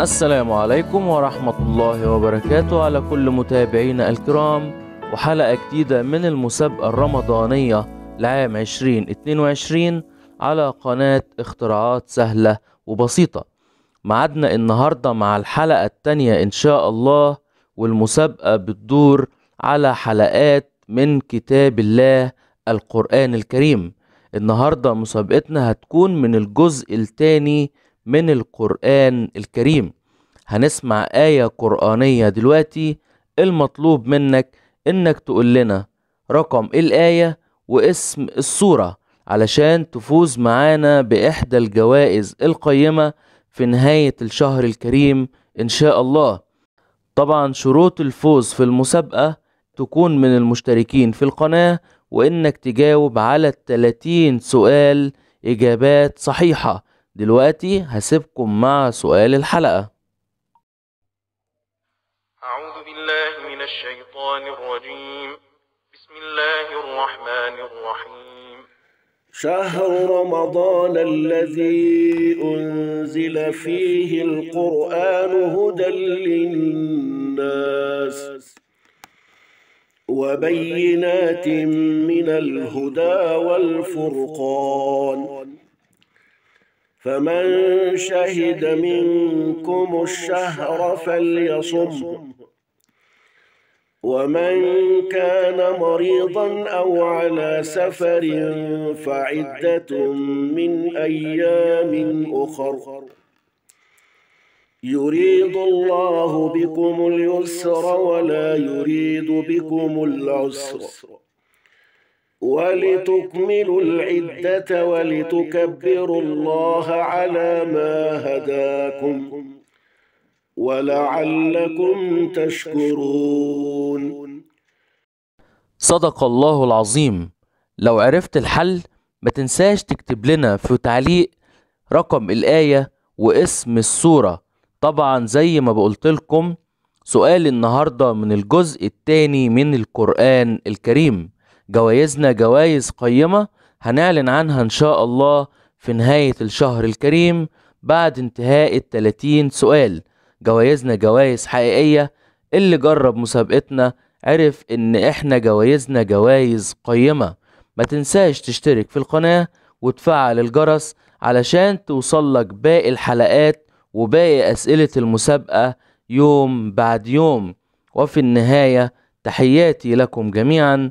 السلام عليكم ورحمة الله وبركاته على كل متابعينا الكرام وحلقة جديدة من المسابقة الرمضانية لعام 2022 على قناة اختراعات سهلة وبسيطة معادنا النهاردة مع الحلقة التانية إن شاء الله والمسابقة بتدور على حلقات من كتاب الله القرآن الكريم النهاردة مسابقتنا هتكون من الجزء الثاني من القرآن الكريم هنسمع آية قرآنية دلوقتي المطلوب منك إنك تقول لنا رقم الآية واسم الصورة علشان تفوز معانا بإحدى الجوائز القيمة في نهاية الشهر الكريم إن شاء الله طبعا شروط الفوز في المسابقة تكون من المشتركين في القناة وإنك تجاوب على 30 سؤال إجابات صحيحة دلوقتي هسيبكم مع سؤال الحلقة أعوذ بالله من الشيطان الرجيم بسم الله الرحمن الرحيم شهر رمضان الذي أنزل فيه القرآن هدى للناس وبينات من الهدى والفرقان فمن شهد منكم الشهر فليصم ومن كان مريضا أو على سفر فعدة من أيام أخر يريد الله بكم اليسر ولا يريد بكم العسر ولتكملوا العدة ولتكبروا الله على ما هداكم ولعلكم تشكرون صدق الله العظيم لو عرفت الحل ما تنساش تكتب لنا في تعليق رقم الآية واسم السورة طبعا زي ما بقولتلكم سؤال النهاردة من الجزء الثاني من القرآن الكريم جوائزنا جوائز قيمة هنعلن عنها إن شاء الله في نهاية الشهر الكريم بعد انتهاء التلاتين سؤال جوائزنا جوائز حقيقية اللي جرب مسابقتنا عرف إن إحنا جوائزنا جوائز قيمة ما تنساش تشترك في القناة وتفعل الجرس علشان توصلك باقي الحلقات وباقي أسئلة المسابقة يوم بعد يوم وفي النهاية تحياتي لكم جميعا